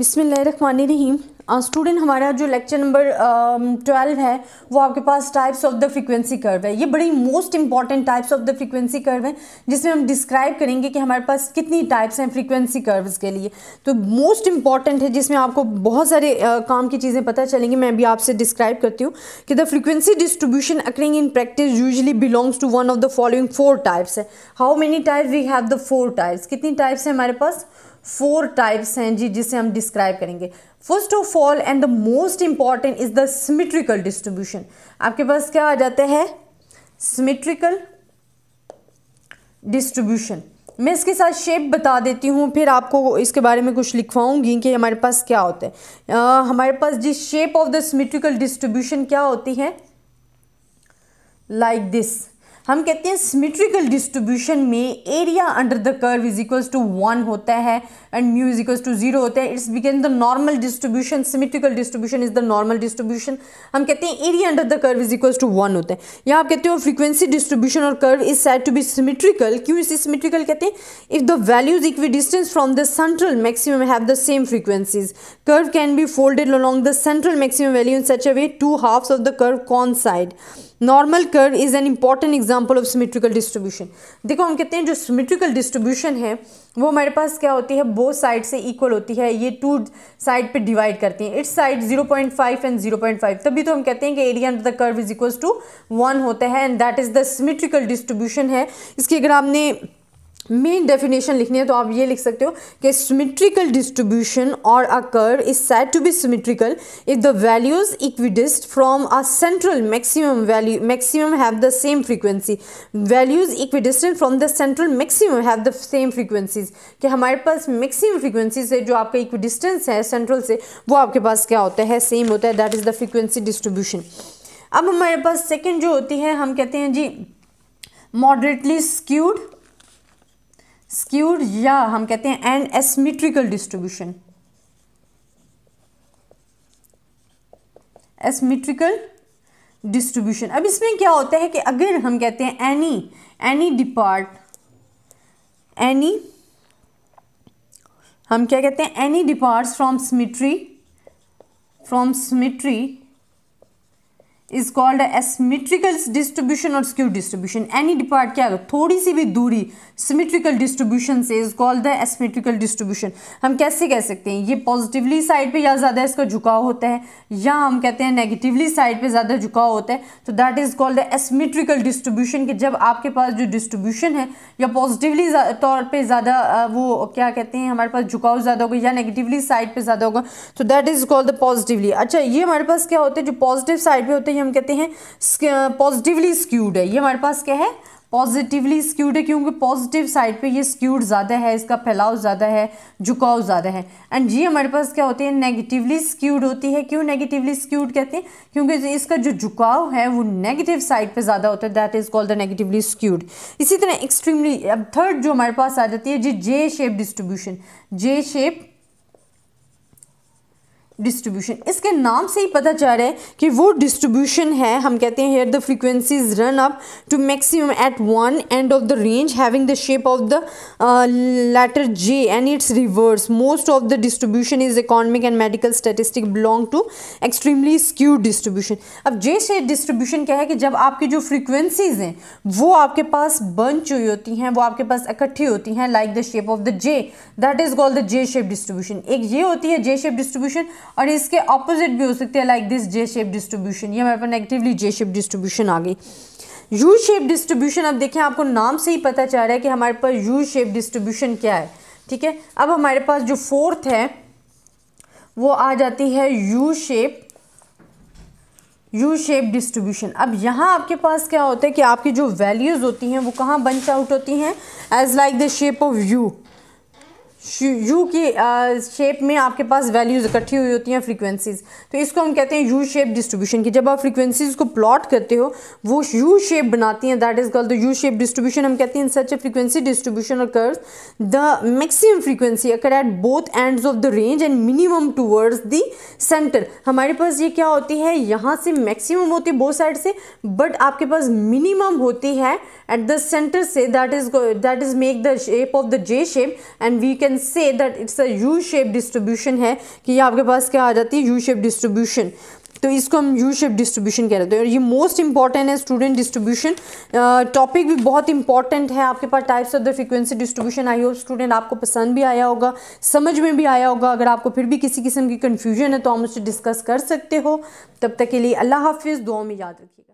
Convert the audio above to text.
रहीम student हमारा जो lecture number twelve है वो आपके पास types of the frequency curve है ये बड़ी most important types of the frequency curve है जिसमें हम डिस्क्राइब करेंगे कि हमारे पास कितनी टाइप्स हैं फ्रीक्वेंसी कर्व्स के लिए तो मोस्ट इंपॉर्टेंट है जिसमें आपको बहुत सारे uh, काम की चीज़ें पता चलेंगी मैं अभी आपसे डिस्क्राइब करती हूँ कि the frequency distribution occurring in practice usually belongs to one of the following four types है how many types we have the four types कितनी टाइप्स हैं हमारे पास फोर टाइप्स हैं जी जिसे हम डिस्क्राइब करेंगे first of all and the most important is the symmetrical distribution आपके पास क्या आ जाता है सिमेट्रिकल डिस्ट्रीब्यूशन मैं इसके साथ शेप बता देती हूँ फिर आपको इसके बारे में कुछ लिखवाऊंगी कि हमारे पास क्या होता है आ, हमारे पास जी shape of the symmetrical distribution क्या होती है लाइक like दिस हम कहते हैं सिमेट्रिकल डिस्ट्रीब्यूशन में area under the curve is equals to one होता है and mu is equals to zero होता है it's become the normal distribution symmetrical distribution is the normal distribution हम कहते हैं area under the curve is equals to one होता है यहाँ आप कहते हो फ्रीक्वेंसी डिस्ट्रीब्यूशन और curve is set to be symmetrical क्यों इसे सिमेट्रिकल कहते हैं if the values equidistance from the central maximum have the same frequencies curve can be folded along the central maximum value in such a way two halves of the curve coincide normal curve is an important example of symmetrical distribution देखो हम कहते हैं जो symmetrical distribution है वो हमारे पास क्या होती है बोथ साइड से इक्वल होती है ये टू साइड पे डिवाइड करती हैं इट्स साइड 0.5 एंड 0.5 तभी तो हम कहते हैं कि area under the curve is equal to one होता है and that is the symmetrical distribution है इसकी अगर आपने मेन डेफिनेशन लिखनी है तो आप ये लिख सकते हो कि सिमेट्रिकल डिस्ट्रीब्यूशन और a curve is set to be symmetrical if the values equidistant from a central maximum value maximum have the same frequency values equidistant from the central maximum have the same frequencies कि हमारे पास maximum frequencies है जो आपका equidistance है central से वो आपके पास क्या होता है सेम होता है that is the frequency distribution अब हमारे पास सेकेंड जो होती है हम कहते हैं जी मॉडरेटली स्क्यूड स्क्यूड या हम कहते हैं and asymmetrical distribution asymmetrical distribution अब इसमें क्या होता है कि अगर हम कहते हैं एनी एनी डिपार्ट एनी हम क्या कहते हैं any departs from symmetry from symmetry is called asymmetrical distribution और स्क्यू डिस्ट्रीब्यूशन एनी डिपार्ट क्या थोड़ी सी भी दूरी सिमिट्रिकल डिस्ट्रीब्यूशन से is called the asymmetrical distribution हम कैसे कह सकते हैं ये पॉजिटिवली साइड पे या ज़्यादा इसका झुकाव होता है या हम कहते हैं नेगेटिवली साइड पे ज़्यादा झुकाव होता है तो that is called the asymmetrical distribution कि जब आपके पास जो डिस्ट्रीब्यूशन है या पॉजिटिवली तौर पर ज़्यादा वो क्या कहते हैं हमारे पास झुकाव ज़्यादा होगा या नेगेटिवली साइड पर ज़्यादा होगा तो that is called the positively अच्छा ये हमारे पास क्या होता है जो पॉजिटिव साइड पर होते हैं हम कहते हैं पॉजिटिवली स्क्यूड है ये हमारे पास क्या है पॉजिटिवली स्क्यूड है क्योंकि पॉजिटिव साइड पे ये स्क्यूड ज़्यादा है इसका फैलाव ज़्यादा है झुकाव ज़्यादा है एंड ये हमारे पास क्या होते हैं नेगेटिवली स्क्यूड होती है क्यों नेगेटिवली स्क्यूड कहते हैं क्योंकि इसका जो झुकाव है वो नेगेटिव साइड पे ज़्यादा होता है that is called the negatively skewed इसी तरह एक्सट्रीमली अब थर्ड जो हमारे पास आ जाती है जी J shape distribution J shape distribution इसके नाम से ही पता चल रहा है कि वो डिस्ट्रीब्यूशन है हम कहते हैं here the frequencies run up to maximum at one end of the range having the shape of the letter J and its reverse most of the distribution is economic and medical statistic belong to extremely skew distribution अब J shape distribution क्या है कि जब आपकी जो frequencies हैं वो आपके पास बंच हुई होती हैं वो आपके पास इकट्ठी होती हैं like the shape of the J that is called the J shape distribution एक ये होती है जे शेप डिस्ट्रीब्यूशन और इसके ऑपोजिट भी हो सकती है like this J shape distribution ये हमारे पास नेगेटिवली जे शेप डिस्ट्रीब्यूशन आ गई यू शेप डिस्ट्रीब्यूशन अब देखें आपको नाम से ही पता चल रहा है कि हमारे पास यू शेप डिस्ट्रीब्यूशन क्या है ठीक है अब हमारे पास जो फोर्थ है वो आ जाती है U shape U shape distribution अब यहाँ आपके पास क्या होता है कि आपकी जो वैल्यूज़ होती हैं वो कहाँ बंच आउट होती हैं as like the shape of U U की शेप uh, में आपके पास वैल्यूज़ इकट्ठी हुई होती हैं फ्रीक्वेंसीज़ तो इसको हम कहते हैं यू शेप डिस्ट्रीब्यूशन की जब आप फ्रीक्वेंसीज़ को प्लॉट करते हो वो यू शेप बनाती हैं that is called the U shape distribution हम कहते हैं in such a frequency distribution occurs the maximum frequency occur at both ends of the range and minimum towards the centre हमारे पास ये क्या होती है यहाँ से मैक्सिमम होती है बोथ साइड से बट आपके पास मिनिमम होती है एट द सेंटर से that is that is make the shape of the J shape and we can can say that it's a U shape distribution है कि ये आपके पास क्या आ जाती है यू शेप डिस्ट्रीब्यूशन तो इसको हम यू शेप डिस्ट्रीब्यूशन कह रहे थे और तो ये मोस्ट इंपॉर्टेंट है स्टूडेंट डिस्ट्रीब्यूशन टॉपिक भी बहुत इंपॉर्टेंट है आपके पास types of the frequency distribution I hope student आपको पसंद भी आया होगा समझ में भी आया होगा अगर आपको फिर भी किसी किस्म की कन्फ्यूजन है तो हम उससे डिस्कस कर सकते हो तब तक के लिए अल्लाह हाफिज़ दुआ में याद रखिएगा